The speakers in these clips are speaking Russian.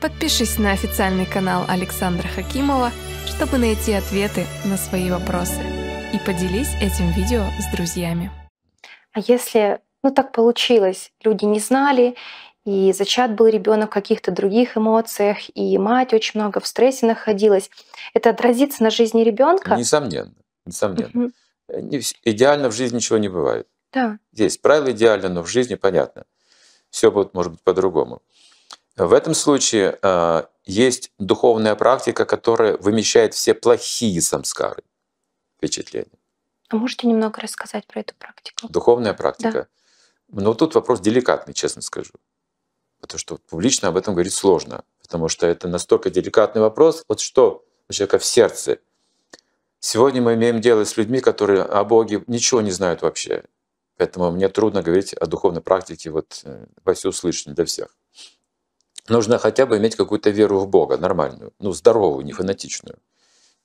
Подпишись на официальный канал Александра Хакимова, чтобы найти ответы на свои вопросы. И поделись этим видео с друзьями. А если, ну так получилось, люди не знали, и зачат был ребенок в каких-то других эмоциях, и мать очень много в стрессе находилась. Это отразится на жизни ребенка? Несомненно, несомненно. Угу. Идеально в жизни ничего не бывает. Да. Здесь правило идеально, но в жизни понятно. Все будет, может быть, по-другому. В этом случае э, есть духовная практика, которая вымещает все плохие самскары, впечатления. А можете немного рассказать про эту практику? Духовная практика. Да. Но ну, тут вопрос деликатный, честно скажу. Потому что публично об этом говорить сложно. Потому что это настолько деликатный вопрос. Вот что у человека в сердце. Сегодня мы имеем дело с людьми, которые о Боге ничего не знают вообще. Поэтому мне трудно говорить о духовной практике вот э, во всеуслышание для всех нужно хотя бы иметь какую-то веру в Бога, нормальную, ну, здоровую, не фанатичную.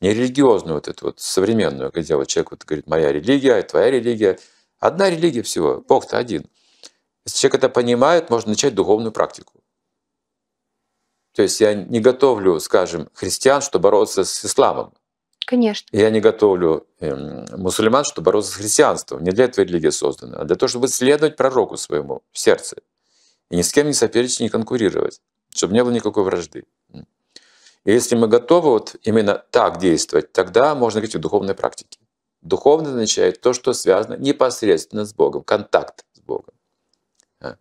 Не религиозную, вот эту вот современную, где вот человек вот говорит, моя религия, твоя религия. Одна религия всего, Бог-то один. Если человек это понимает, можно начать духовную практику. То есть я не готовлю, скажем, христиан, чтобы бороться с исламом. Конечно. Я не готовлю эм, мусульман, чтобы бороться с христианством. Не для этого религия создана, а для того, чтобы следовать пророку своему в сердце. И ни с кем не соперничать, не конкурировать чтобы не было никакой вражды. И если мы готовы вот именно так действовать, тогда можно говорить о духовной практике. Духовное означает то, что связано непосредственно с Богом, контакт с Богом. А?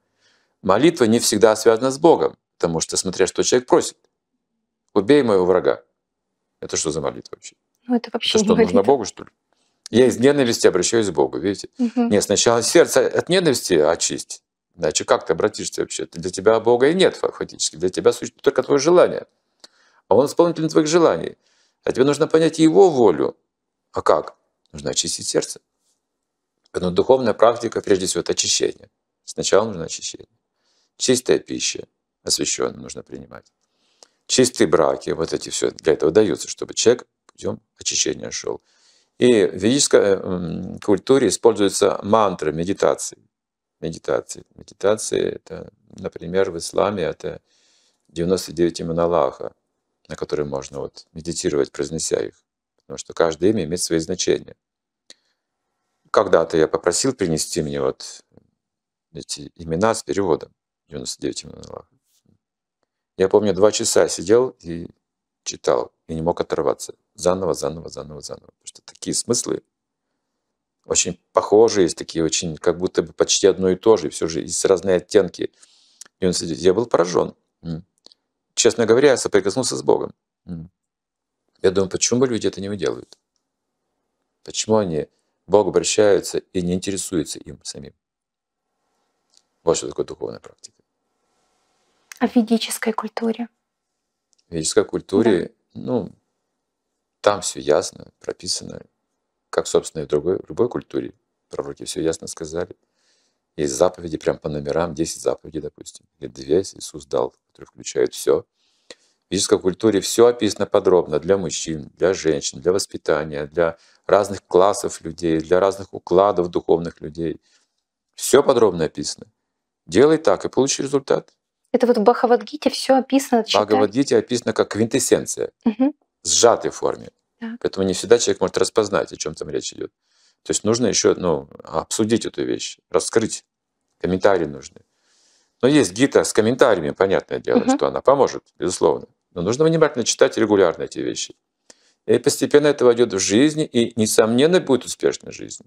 Молитва не всегда связана с Богом, потому что смотря что человек просит, убей моего врага. Это что за молитва вообще? Ну, это вообще это что, молитва. нужно Богу, что ли? Я из ненависти обращаюсь к Богу, видите? Угу. Нет, сначала сердце от ненависти очистить, Иначе как ты обратишься вообще? Для тебя Бога и нет фактически. Для тебя существует только твое желание. А Он исполнитель твоих желаний. А тебе нужно понять Его волю. А как? Нужно очистить сердце. Поэтому духовная практика, прежде всего, это очищение. Сначала нужно очищение. Чистая пища, освященная, нужно принимать. Чистые браки, вот эти все для этого даются, чтобы человек путем очищения шел. И в ведической э, культуре используется мантры медитации медитации. Медитации, это, например, в исламе это 99 имен Аллаха, на которые можно вот медитировать, произнеся их. Потому что каждое имя имеет свои значения. Когда-то я попросил принести мне вот эти имена с переводом 99 имен Аллаха. Я помню, два часа сидел и читал, и не мог оторваться. Заново, заново, заново, заново. Потому что такие смыслы очень похожие, есть такие очень, как будто бы почти одно и то же, все же есть разные оттенки. И он сидит, я был поражен. Честно говоря, я соприкоснулся с Богом. Я думаю, почему бы люди это не делают? Почему они к Богу обращаются и не интересуются им самим? Вот что такое духовная практика. А в ведической культуре? В ведической культуре, да. ну, там все ясно, прописано как, собственно, и в другой, в любой культуре. Пророки все ясно сказали. Есть заповеди прям по номерам, 10 заповедей, допустим, или 2 Иисус дал, которые включают все. В физической культуре все описано подробно для мужчин, для женщин, для воспитания, для разных классов людей, для разных укладов духовных людей. Все подробно описано. Делай так и получи результат. Это вот в Бхагавадгите все описано. В Бхагавадгите описано как квинтэссенция, угу. сжатой форме. Так. Поэтому не всегда человек может распознать, о чем там речь идет. То есть нужно еще ну, обсудить эту вещь, раскрыть. Комментарии нужны. Но есть гита с комментариями, понятное дело, угу. что она поможет, безусловно. Но нужно внимательно читать регулярно эти вещи. И постепенно это войдет в жизнь, и, несомненно, будет успешная жизнь.